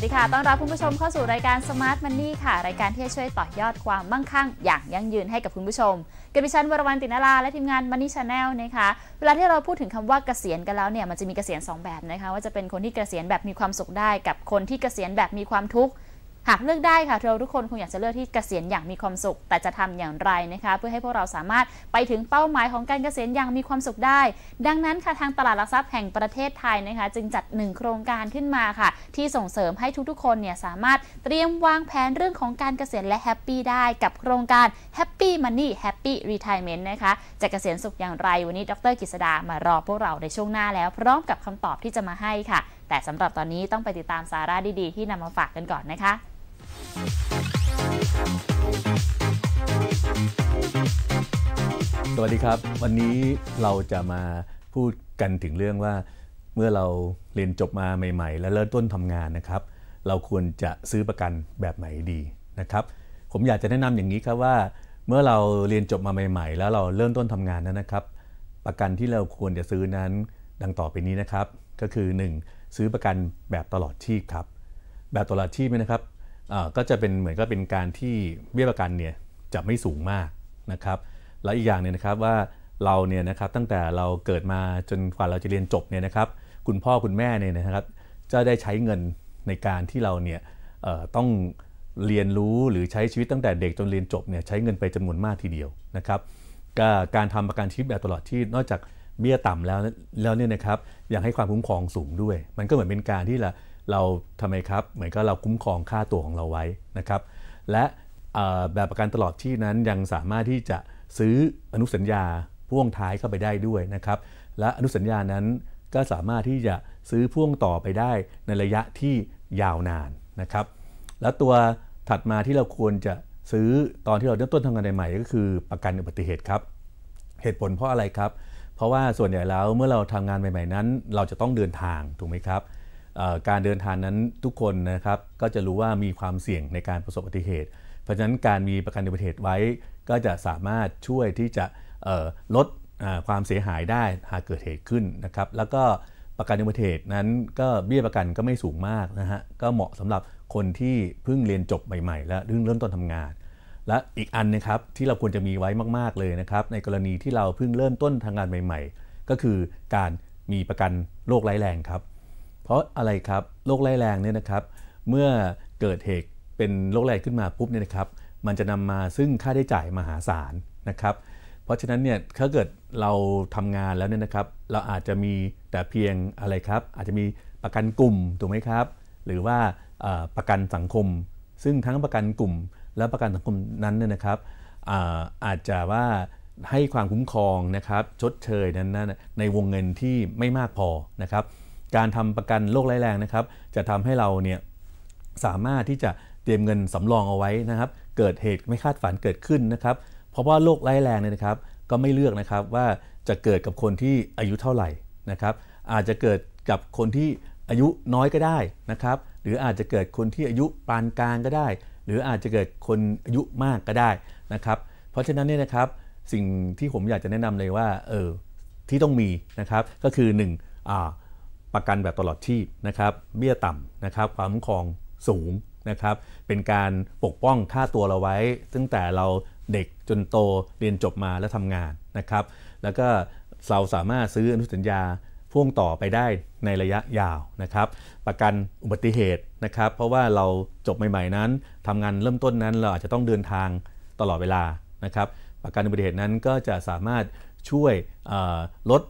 วัสดีค่ะ ต้อนรับคุณผู้ชมเข้าสู่รายการ Smart Money ค่ะ รายการที่จะช่วยต่อยอดความมั่งคั่ง อย่างยั่งยืนให้กับคุณผู้ชมกับดิฉันวรวรรณตินาราและทีมงาน Money Channel นะคะ เวลาที่เราพูดถึงคำว่าเกษียณกันแล้วเนี่ย มันจะมีเกษียณ2แบบนะคะ ว่าจะเป็นคนที่เกษียณแบบมีความสุขได้ กับคนที่เกษียณแบบมีความทุกข์หากเลือกได้ค่ะเราทุกคนคงอยากจะเลือกที่เกษียณอย่างมีความสุข แต่จะทำอย่างไรนะคะเพื่อให้พวกเราสามารถไปถึงเป้าหมายของการเกษียณอย่างมีความสุขได้ ดังนั้นค่ะทางตลาดหลักทรัพย์แห่งประเทศไทยนะคะจึงจัดหนึ่งโครงการขึ้นมาค่ะ ที่ส่งเสริมให้ทุกๆ คนเนี่ยสามารถเตรียมวางแผนเรื่องของการเกษียณและแฮปปี้ได้ กับโครงการ Happy Money Happy Retirement นะคะจะเกษียณสุขอย่างไรวันนี้ดร กฤษดามารอพวกเราในช่วงหน้าแล้วพร้อมกับคำตอบที่จะมาให้ค่ะแต่สำหรับตอนนี้ต้องไปติดตามสาระดีๆ ที่นำมาฝากกันก่อนนะคะ สวัสดีครับ วันนี้เราจะมาพูดกันถึงเรื่องว่า เมื่อเราเรียนจบมาใหม่ ๆ และเริ่มต้นทำงานนะครับ เราควรจะซื้อประกันแบบไหนดีนะครับ ผมอยากจะแนะนำอย่างนี้ครับว่าเมื่อเราเรียนจบมาใหม่ๆ แล้วเราเริ่มต้นทำงานนั้นนะครับ ประกันที่เราควรจะซื้อนั้นดังต่อไปนี้นะครับ ก็คือ 1ซื้อประกันแบบตลอดชีพครับ แบบตลอดชีพนะครับก็จะเป็นเหมือนก็เป็นการที่เบี้ยประกันเนี่ยจะไม่สูงมากนะครับ และอีกอย่างเนี่ยนะครับว่าเราเนี่ยนะครับตั้งแต่เราเกิดมาจนกว่าเราจะเรียนจบเนี่ยนะครับ คุณพ่อคุณแม่เนี่ยนะครับ จะได้ใช้เงินในการที่เราเนี่ยต้องเรียนรู้หรือใช้ชีวิตตั้งแต่เด็กจนเรียนจบเนี่ยใช้เงินไปจำนวนมากทีเดียวนะครับการทำประกันชีพแบบตลอดชีพนอกจากเบี้ยต่ำแล้ว แล้วเนี่ยนะครับ ยังให้ความคุ้มครองสูงด้วย มันก็เหมือนเป็นการที่เราทำทำไมครับ เหมือนก็เราคุ้มครองค่าตัวของเราไว้นะครับ และแบบประกันตลอดที่นั้นยังสามารถที่จะซื้ออนุสัญญาพ่วงท้ายเข้าไปได้ด้วยนะครับ และอนุสัญญานั้นก็สามารถที่จะซื้อพ่วงต่อไปได้ในระยะที่ยาวนานนะครับ และตัวถัดมาที่เราควรจะซื้อตอนที่เราเริ่มต้นทำงานใหม่ ก็คือประกันอุบัติเหตุครับ เหตุผลเพราะอะไรครับเพราะว่าส่วนใหญ่แล้วเมื่อเราทำงานใหม่ ๆนั้น เราจะต้องเดินทางถูกไหมครับการเดินทางนั้นทุกคนนะครับก็จะรู้ว่ามีความเสี่ยงในการประสบอุบัติเหตุ เพราะฉะนั้นการมีประกันอุบัติเหตุไว้ก็จะสามารถช่วยที่จะลดความเสียหายได้หากเกิดเหตุขึ้นนะครับแล้วก็ประกันอุบัติเหตุนั้น ก็เบี้ยประกันก็ไม่สูงมากนะฮะก็เหมาะสำหรับคนที่เพิ่งเรียนจบใหม่ๆ และเริ่มต้นทำงานและอีกอันนะครับที่เราควรจะมีไว้มากๆเลยนะครับในกรณีที่เราเพิ่งเริ่มต้นทางงานใหม่ๆ ก็คือการมีประกันโรคร้ายแรงครับ เพราะอะไรครับโรคร้ายแรงเนี่ยนะครับ เมื่อเกิดเหตุเป็นโรครงขึ้นมาปุ๊บเนี่ยนะครับ มันจะนำมาซึ่งค่าใช้จ่ายมหาศาลนะครับ เพราะฉะนั้นเนี่ยถ้าเกิดเราทำงานแล้วเนี่ยนะครับ เราอาจจะมีแต่เพียงอะไรครับ อาจจะมีประกันกลุ่มถูกไหมครับ หรือว่าประกันสังคมซึ่งทั้งประกันกลุ่มแล้วประกันสังคมนั้นเนี่ยนะครับ อาจจะว่าให้ความคุ้มครองนะครับ ชดเชยนั้น ในวงเงินที่ไม่มากพอนะครับ การทำประกันโรคร้ายแรงนะครับ จะทำให้เราเนี่ยสามารถที่จะเตรียมเงินสำรองเอาไว้นะครับ เกิดเหตุไม่คาดฝันเกิดขึ้นนะครับ เพราะว่าโรคร้ายแรงเนี่ยนะครับ ก็ไม่เลือกนะครับว่าจะเกิดกับคนที่อายุเท่าไหร่นะครับ อาจจะเกิดกับคนที่อายุน้อยก็ได้นะครับ หรืออาจจะเกิดคนที่อายุปานกลางก็ได้หรืออาจจะเกิดคนอายุมากก็ได้นะครับ เพราะฉะนั้นเนี่ยนะครับสิ่งที่ผมอยากจะแนะนำเลยว่าเออที่ต้องมีนะครับ ก็คือ1อ่าประกันแบบตลอดชีพนะครับ เบี้ยต่ำนะครับ ความคุ้มครองสูงนะครับ เป็นการปกป้องค่าตัวเราไว้ตั้งแต่เราเด็กจนโตเรียนจบมาแล้วทำงานนะครับ แล้วก็เราสามารถซื้ออนุสัญญาพ่วงต่อไปได้ในระยะยาวนะครับ ประกันอุบัติเหตุนะครับ เพราะว่าเราจบใหม่ ๆนั้น ทำงานเริ่มต้นนั้นเราอาจจะต้องเดินทางตลอดเวลานะครับ ประกันอุบัติเหตุนั้นก็จะสามารถช่วยลด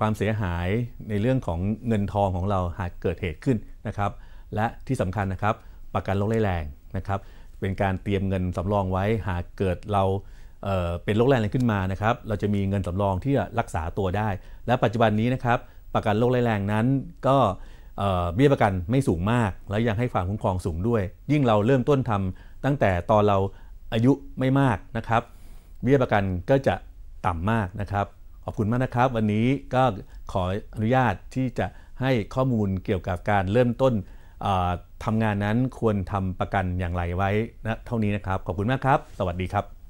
ความเสียหายในเรื่องของเงินทองของเราหากเกิดเหตุขึ้นนะครับ และที่สำคัญนะครับ ประกันโรคไร้แรงนะครับ เป็นการเตรียมเงินสำรองไว้หากเกิดเราเป็นโรคแรงขึ้นมานะครับ เราจะมีเงินสำรองที่รักษาตัวได้ และปัจจุบันนี้นะครับประกันโรคร้แรงนั้น ก็เบี้ยประกันไม่สูงมากแล้วยังให้ความคุ้มครองสูงด้วย ยิ่งเราเริ่มต้นทำตั้งแต่ตอนเราอายุไม่มากนะครับเบี้ยประกันก็จะต่ำมากนะครับ ขอบคุณมากนะครับ วันนี้ก็ขออนุญาตที่จะให้ข้อมูลเกี่ยวกับการเริ่มต้นทำงานนั้นควรทำประกันอย่างไรไว้นะเท่านี้นะครับขอบคุณมากครับ สวัสดีครับ